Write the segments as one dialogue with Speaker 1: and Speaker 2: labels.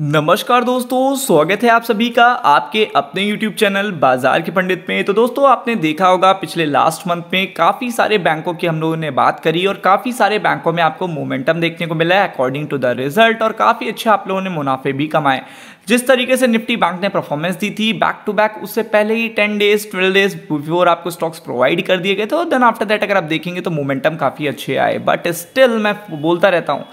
Speaker 1: नमस्कार दोस्तों स्वागत है आप सभी का आपके अपने YouTube चैनल बाजार के पंडित में तो दोस्तों आपने देखा होगा पिछले लास्ट मंथ में काफ़ी सारे बैंकों की हम लोगों ने बात करी और काफ़ी सारे बैंकों में आपको मोमेंटम देखने को मिला है अकॉर्डिंग टू द रिजल्ट और काफ़ी अच्छे आप लोगों ने मुनाफे भी कमाए जिस तरीके से निफ्टी बैंक ने परफॉर्मेंस दी थी बैक टू बैक उससे पहले ही ten days twelve days before आपको स्टॉक्स प्रोवाइड कर दिए गए थे और देन आफ्टर दैट अगर आप देखेंगे तो मोमेंटम काफ़ी अच्छे आए बट स्टिल मैं बोलता रहता हूँ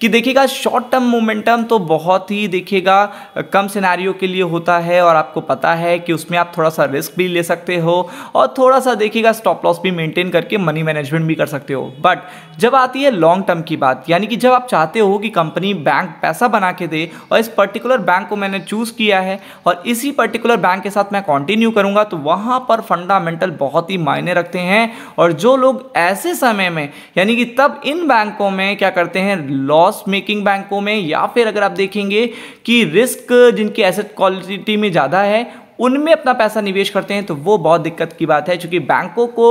Speaker 1: कि देखिएगा शॉर्ट टर्म मोमेंटम तो बहुत ही देखिएगा कम सिनारियों के लिए होता है और आपको पता है कि उसमें आप थोड़ा सा रिस्क भी ले सकते हो और थोड़ा सा देखिएगा स्टॉप लॉस भी मेंटेन करके मनी मैनेजमेंट भी कर सकते हो बट जब आती है लॉन्ग टर्म की बात यानी कि जब आप चाहते हो कि कंपनी बैंक पैसा बना के दे और इस पर्टिकुलर बैंक को मैंने चूज़ किया है और इसी पर्टिकुलर बैंक के साथ मैं कॉन्टिन्यू करूँगा तो वहाँ पर फंडामेंटल बहुत ही मायने रखते हैं और जो लोग ऐसे समय में यानी कि तब इन बैंकों में क्या करते हैं लॉ लॉस मेकिंग बैंकों में या फिर अगर आप देखेंगे कि रिस्क जिनकी एसेट क्वालिटी में ज़्यादा है उनमें अपना पैसा निवेश करते हैं तो वो बहुत दिक्कत की बात है क्योंकि बैंकों को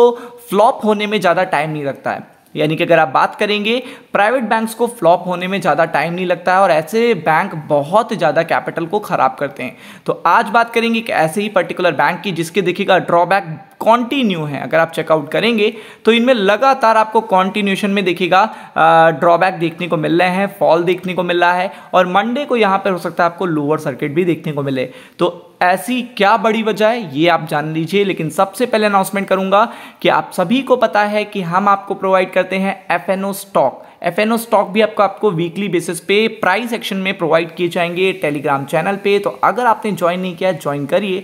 Speaker 1: फ्लॉप होने में ज़्यादा टाइम नहीं लगता है यानी कि अगर आप बात करेंगे प्राइवेट बैंक्स को फ्लॉप होने में ज़्यादा टाइम नहीं लगता है और ऐसे बैंक बहुत ज़्यादा कैपिटल को ख़राब करते हैं तो आज बात करेंगे एक ऐसे ही पर्टिकुलर बैंक की जिसके देखिएगा ड्रॉबैक कॉन्टिन्यू है अगर आप चेकआउट करेंगे तो इनमें लगातार आपको कॉन्टिन्यूशन में देखिएगा ड्रॉबैक देखने को मिल रहे हैं फॉल देखने को मिल रहा है और मंडे को यहाँ पर हो सकता है आपको लोअर सर्किट भी देखने को मिले तो ऐसी क्या बड़ी वजह है ये आप जान लीजिए लेकिन सबसे पहले अनाउंसमेंट करूंगा कि आप सभी को पता है कि हम आपको प्रोवाइड करते हैं एफ स्टॉक एफ स्टॉक भी आपको आपको वीकली बेसिस पे प्राइस एक्शन में प्रोवाइड किए जाएंगे टेलीग्राम चैनल पे तो अगर आपने ज्वाइन नहीं किया ज्वाइन करिए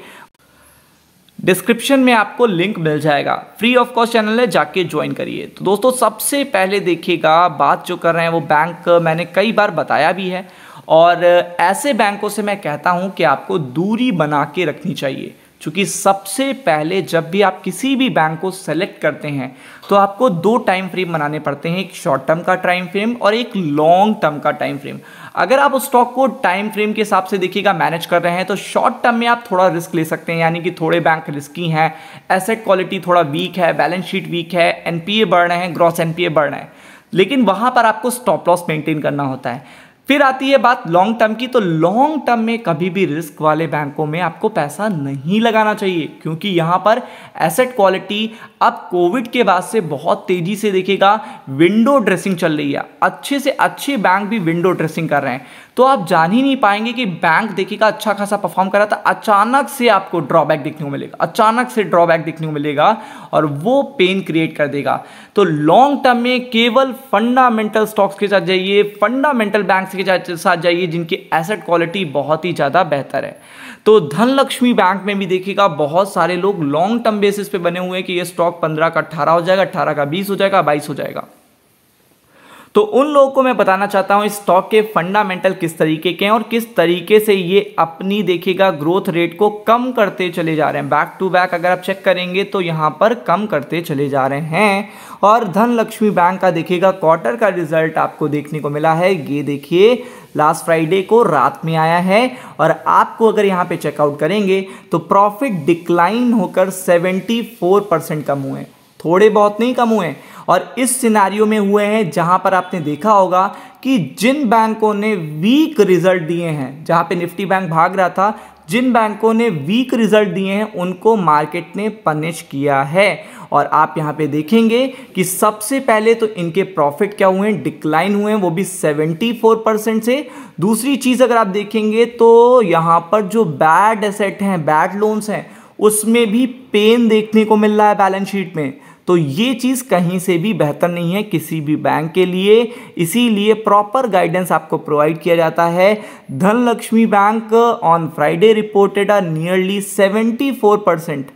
Speaker 1: डिस्क्रिप्शन में आपको लिंक मिल जाएगा फ्री ऑफ कॉस्ट चैनल है जाके ज्वाइन करिए तो दोस्तों सबसे पहले देखिएगा बात जो कर रहे हैं वो बैंक मैंने कई बार बताया भी है और ऐसे बैंकों से मैं कहता हूँ कि आपको दूरी बना के रखनी चाहिए क्योंकि सबसे पहले जब भी आप किसी भी बैंक को सेलेक्ट करते हैं तो आपको दो टाइम फ्रेम बनाने पड़ते हैं एक शॉर्ट टर्म का टाइम फ्रेम और एक लॉन्ग टर्म का टाइम फ्रेम अगर आप उस स्टॉक को टाइम फ्रेम के हिसाब से देखिएगा मैनेज कर रहे हैं तो शॉर्ट टर्म में आप थोड़ा रिस्क ले सकते हैं यानी कि थोड़े बैंक रिस्की हैं एसेट क्वालिटी थोड़ा वीक है बैलेंस शीट वीक है एनपीए बढ़ रहे हैं ग्रॉस एनपीए बढ़ रहे हैं लेकिन वहां पर आपको स्टॉप लॉस मेंटेन करना होता है फिर आती है बात लॉन्ग टर्म की तो लॉन्ग टर्म में कभी भी रिस्क वाले बैंकों में आपको पैसा नहीं लगाना चाहिए क्योंकि यहाँ पर एसेट क्वालिटी अब कोविड के बाद से बहुत तेज़ी से देखेगा विंडो ड्रेसिंग चल रही है अच्छे से अच्छे बैंक भी विंडो ड्रेसिंग कर रहे हैं तो आप जान ही नहीं पाएंगे कि बैंक देखिएगा अच्छा खासा परफॉर्म करा था अचानक से आपको ड्रॉबैक देखने को मिलेगा अचानक से ड्रॉबैक देखने को मिलेगा और वो पेन क्रिएट कर देगा तो लॉन्ग टर्म में केवल फंडामेंटल स्टॉक्स के साथ जाइए फंडामेंटल बैंक के साथ जाइए जिनकी एसेट क्वालिटी बहुत ही ज़्यादा बेहतर है तो धनलक्ष्मी बैंक में भी देखिएगा बहुत सारे लोग लॉन्ग टर्म बेसिस पे बने हुए हैं कि ये स्टॉक 15 का 18 हो जाएगा 18 का 20 हो जाएगा 22 हो जाएगा तो उन लोगों को मैं बताना चाहता हूँ स्टॉक के फंडामेंटल किस तरीके के हैं और किस तरीके से ये अपनी देखिएगा ग्रोथ रेट को कम करते चले जा रहे हैं बैक टू बैक अगर आप चेक करेंगे तो यहाँ पर कम करते चले जा रहे हैं और धन लक्ष्मी बैंक का देखिएगा क्वार्टर का रिजल्ट आपको देखने को मिला है ये देखिए लास्ट फ्राइडे को रात में आया है और आपको अगर यहाँ पे चेकआउट करेंगे तो प्रॉफिट डिक्लाइन होकर 74 परसेंट कम हुए थोड़े बहुत नहीं कम हुए और इस सिनारियों में हुए हैं जहां पर आपने देखा होगा कि जिन बैंकों ने वीक रिजल्ट दिए हैं जहां पे निफ्टी बैंक भाग रहा था जिन बैंकों ने वीक रिजल्ट दिए हैं उनको मार्केट ने पनिश किया है और आप यहाँ पे देखेंगे कि सबसे पहले तो इनके प्रॉफिट क्या हुए हैं डिक्लाइन हुए हैं वो भी 74 परसेंट से दूसरी चीज़ अगर आप देखेंगे तो यहाँ पर जो बैड एसेट हैं बैड लोन्स हैं उसमें भी पेन देखने को मिल रहा है बैलेंस शीट में तो ये चीज़ कहीं से भी बेहतर नहीं है किसी भी बैंक के लिए इसीलिए प्रॉपर गाइडेंस आपको प्रोवाइड किया जाता है Dhan Lakshmi bank on Friday reported a nearly 74 percent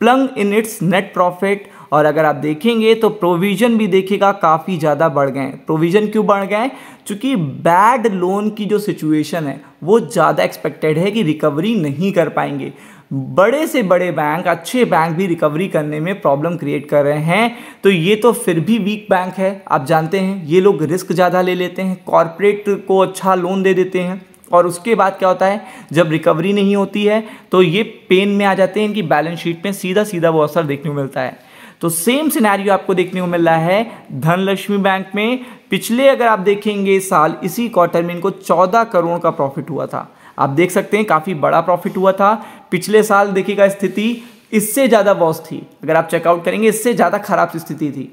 Speaker 1: plunge in its net profit और अगर आप देखेंगे तो प्रोविज़न भी देखेगा काफ़ी ज़्यादा बढ़ गए प्रोविज़न क्यों बढ़ गए क्योंकि बैड लोन की जो सिचुएशन है वो ज़्यादा एक्सपेक्टेड है कि रिकवरी नहीं कर पाएंगे बड़े से बड़े बैंक अच्छे बैंक भी रिकवरी करने में प्रॉब्लम क्रिएट कर रहे हैं तो ये तो फिर भी वीक बैंक है आप जानते हैं ये लोग रिस्क ज़्यादा ले लेते हैं कॉरपोरेट को अच्छा लोन दे देते हैं और उसके बाद क्या होता है जब रिकवरी नहीं होती है तो ये पेन में आ जाते हैं इनकी बैलेंस शीट में सीधा सीधा वो असर देखने को मिलता है तो सेम सिनेरियो आपको देखने को मिल रहा है धनलक्ष्मी बैंक में पिछले अगर आप देखेंगे साल इसी क्वार्टर में इनको 14 करोड़ का प्रॉफिट हुआ था आप देख सकते हैं काफ़ी बड़ा प्रॉफिट हुआ था पिछले साल देखिएगा स्थिति इससे ज़्यादा वॉस थी अगर आप चेकआउट करेंगे इससे ज़्यादा खराब स्थिति थी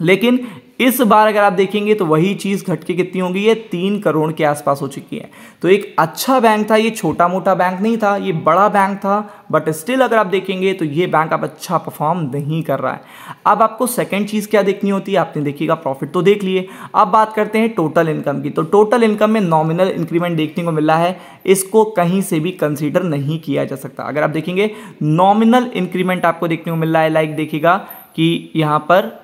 Speaker 1: लेकिन इस बार अगर आप देखेंगे तो वही चीज़ घटके कितनी होगी ये तीन करोड़ के आसपास हो चुकी है तो एक अच्छा बैंक था ये छोटा मोटा बैंक नहीं था ये बड़ा बैंक था बट स्टिल अगर आप देखेंगे तो ये बैंक आप अच्छा परफॉर्म नहीं कर रहा है अब आपको सेकेंड चीज़ क्या देखनी होती है आपने देखिएगा प्रॉफिट तो देख लिए अब बात करते हैं टोटल इनकम की तो टोटल इनकम में नॉमिनल इंक्रीमेंट देखने को मिला है इसको कहीं से भी कंसिडर नहीं किया जा सकता अगर आप देखेंगे नॉमिनल इंक्रीमेंट आपको देखने को मिल रहा है लाइक देखिएगा कि यहाँ पर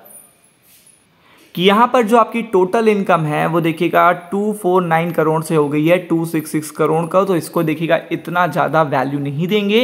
Speaker 1: कि यहाँ पर जो आपकी टोटल इनकम है वो देखिएगा टू फोर नाइन करोड़ से हो गई है टू सिक्स सिक्स करोड़ का तो इसको देखिएगा इतना ज़्यादा वैल्यू नहीं देंगे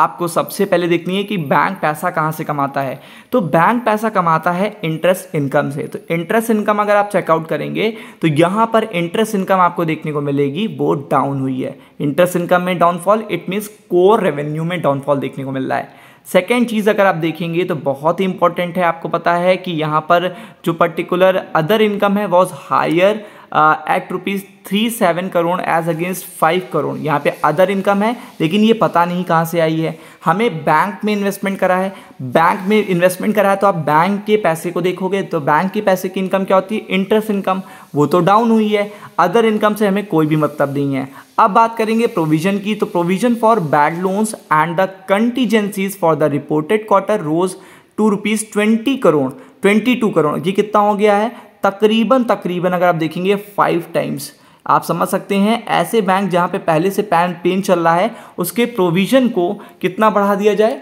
Speaker 1: आपको सबसे पहले देखनी है कि बैंक पैसा कहाँ से कमाता है तो बैंक पैसा कमाता है इंटरेस्ट इनकम से तो इंटरेस्ट इनकम अगर आप चेकआउट करेंगे तो यहाँ पर इंटरेस्ट इनकम आपको देखने को मिलेगी वो डाउन हुई है इंटरेस्ट इनकम में downfall it means core revenue में डाउनफॉल देखने को मिल रहा है सेकेंड चीज़ अगर आप देखेंगे तो बहुत ही इंपॉर्टेंट है आपको पता है कि यहाँ पर जो पर्टिकुलर अदर इनकम है was higher at rupees three seven crore as against five crore यहाँ पे अदर इनकम है लेकिन ये पता नहीं कहाँ से आई है हमें बैंक में इन्वेस्टमेंट करा है बैंक में इन्वेस्टमेंट करा है तो आप बैंक के पैसे को देखोगे तो बैंक के पैसे की इनकम क्या होती है इंटरेस्ट इनकम वो तो डाउन हुई है अदर इनकम से हमें कोई भी मतलब नहीं है अब बात करेंगे प्रोविजन की तो provision for bad loans and the contingencies for the reported quarter rose to rupees twenty crore twenty two crore ये कितना हो गया है तकरीबन तकरीबन अगर आप देखेंगे फाइव टाइम्स आप समझ सकते हैं ऐसे बैंक जहाँ पे पहले से पैन पेन चल रहा है उसके प्रोविज़न को कितना बढ़ा दिया जाए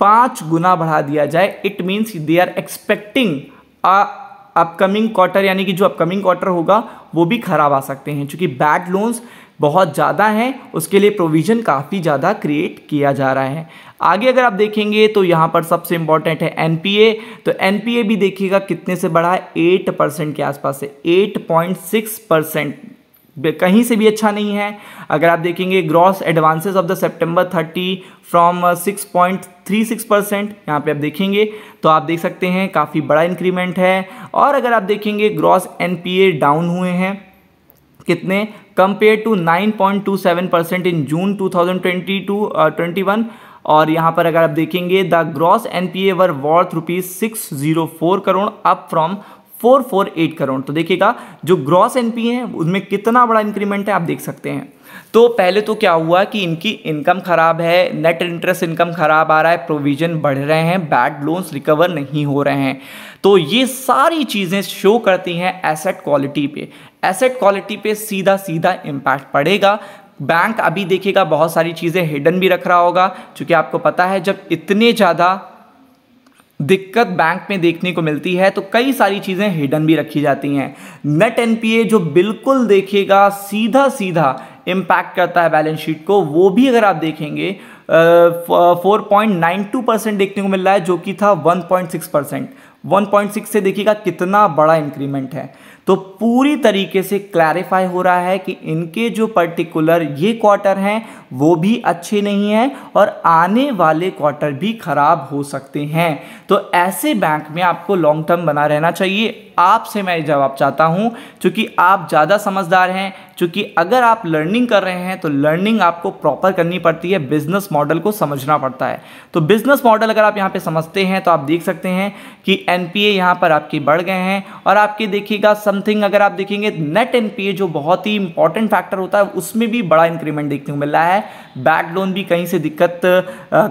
Speaker 1: पाँच गुना बढ़ा दिया जाए it means they are expecting a upcoming quarter यानी कि जो अपकमिंग क्वार्टर होगा वो भी खराब आ सकते हैं क्योंकि बैड लोन्स बहुत ज़्यादा हैं उसके लिए प्रोविज़न काफ़ी ज़्यादा क्रिएट किया जा रहा है आगे अगर आप देखेंगे तो यहाँ पर सबसे इम्पॉर्टेंट है एनपीए तो एनपीए भी देखिएगा कितने से बढ़ा है एट परसेंट के आसपास से एट पॉइंट सिक्स परसेंट कहीं से भी अच्छा नहीं है अगर आप देखेंगे gross advances of the September 30 from 6.36 percent यहाँ पर आप देखेंगे तो आप देख सकते हैं काफ़ी बड़ा इंक्रीमेंट है और अगर आप देखेंगे ग्रॉस एनपीए डाउन हुए हैं कितने compare to 9.27 percent in June 2022 21 और यहाँ पर अगर आप देखेंगे the gross NPA were worth rupees six zero four crore up from four four eight crore तो देखिएगा जो ग्रॉस एनपीए है उनमें कितना बड़ा इंक्रीमेंट है आप देख सकते हैं तो पहले तो क्या हुआ कि इनकी इनकम खराब है नेट इंटरेस्ट इनकम खराब आ रहा है प्रोविजन बढ़ रहे हैं बैड लोन्स रिकवर नहीं हो रहे हैं तो ये सारी चीज़ें शो करती हैं एसेट क्वालिटी पे एसेट क्वालिटी पे सीधा सीधा इम्पैक्ट पड़ेगा बैंक अभी देखेगा बहुत सारी चीज़ें हिडन भी रख रहा होगा क्योंकि आपको पता है जब इतने ज़्यादा दिक्कत बैंक में देखने को मिलती है तो कई सारी चीज़ें हिडन भी रखी जाती हैं नेट एनपीए जो बिल्कुल देखिएगा सीधा सीधा इम्पैक्ट करता है बैलेंस शीट को वो भी अगर आप देखेंगे four point nine two percent देखने को मिल रहा है जो कि था वन पॉइंट सिक्स परसेंट 1.6 से देखिएगा कितना बड़ा इंक्रीमेंट है तो पूरी तरीके से क्लैरिफाई हो रहा है कि इनके जो पर्टिकुलर ये क्वार्टर हैं वो भी अच्छे नहीं हैं और आने वाले क्वार्टर भी ख़राब हो सकते हैं तो ऐसे बैंक में आपको लॉन्ग टर्म बना रहना चाहिए आपसे मैं जवाब चाहता हूं क्योंकि आप ज़्यादा समझदार हैं क्योंकि अगर आप लर्निंग कर रहे हैं तो लर्निंग आपको प्रॉपर करनी पड़ती है बिजनेस मॉडल को समझना पड़ता है तो बिजनेस मॉडल अगर आप यहाँ पर समझते हैं तो आप देख सकते हैं कि एनपीए यहाँ पर आपके बढ़ गए हैं और आपके देखिएगा समथिंग अगर आप देखेंगे नेट एनपीए जो बहुत ही इंपॉर्टेंट फैक्टर होता है उसमें भी बड़ा इंक्रीमेंट देखने को मिल रहा है बैक लोन भी कहीं से दिक्कत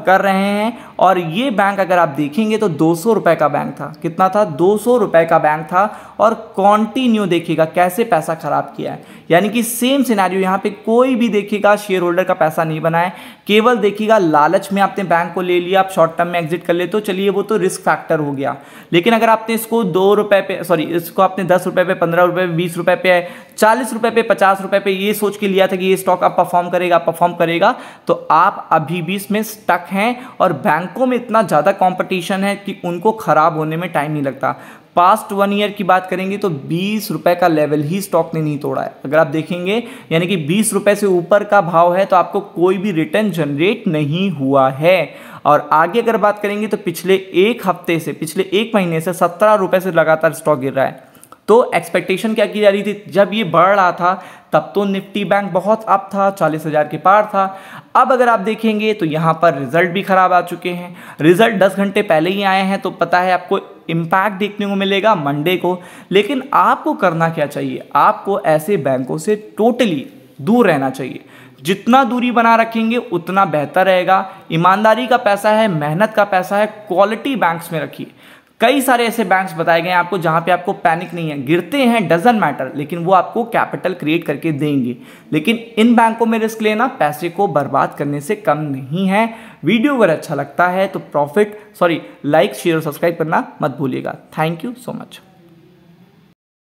Speaker 1: कर रहे हैं और ये बैंक अगर आप देखेंगे तो दो सौ का बैंक था कितना था दो सौ का बैंक था और कॉन्टिन्यू देखिएगा कैसे पैसा खराब किया है यानी कि सेम सिनेरियो यहाँ पे कोई भी देखिएगा शेयर होल्डर का पैसा नहीं बनाए केवल देखिएगा लालच में आपने बैंक को ले लिया आप शॉर्ट टर्म में एग्जिट कर ले तो चलिए वो तो रिस्क फैक्टर हो गया लेकिन अगर आपने इसको दो रुपए पे सॉरी इसको आपने दस रुपए पे पंद्रह रुपए पे बीस रुपए पे चालीस रुपए पे पचास रुपए पे ये सोच के लिया था कि ये स्टॉक आप परफॉर्म करेगा परफॉर्म करेगा तो आप अभी भी इसमें स्टक हैं और बैंक बैंकों में इतना ज़्यादा कॉम्पिटिशन है कि उनको ख़राब होने में टाइम नहीं लगता पास्ट वन ईयर की बात करेंगे तो बीस रुपये का लेवल ही स्टॉक ने नहीं तोड़ा है अगर आप देखेंगे यानी कि बीस रुपये से ऊपर का भाव है तो आपको कोई भी रिटर्न जनरेट नहीं हुआ है और आगे अगर बात करेंगे तो पिछले एक हफ्ते से पिछले एक महीने से सत्रह रुपये से लगातार स्टॉक गिर रहा है तो एक्सपेक्टेशन क्या की जा रही थी जब ये बढ़ रहा था तब तो निफ्टी बैंक बहुत अप था चालीस हज़ार के पार था अब अगर आप देखेंगे तो यहाँ पर रिजल्ट भी ख़राब आ चुके हैं रिजल्ट दस घंटे पहले ही आए हैं तो पता है आपको इम्पैक्ट देखने को मिलेगा मंडे को लेकिन आपको करना क्या चाहिए आपको ऐसे बैंकों से टोटली दूर रहना चाहिए जितना दूरी बना रखेंगे उतना बेहतर रहेगा ईमानदारी का पैसा है मेहनत का पैसा है क्वालिटी बैंक्स में रखिए कई सारे ऐसे बैंक्स बताए गए हैं आपको जहां पे आपको पैनिक नहीं है गिरते हैं डजन मैटर लेकिन वो आपको कैपिटल क्रिएट करके देंगे लेकिन इन बैंकों में रिस्क लेना पैसे को बर्बाद करने से कम नहीं है वीडियो अगर अच्छा लगता है तो प्रॉफिट सॉरी लाइक शेयर और सब्सक्राइब करना मत भूलिएगा थैंक यू सो मच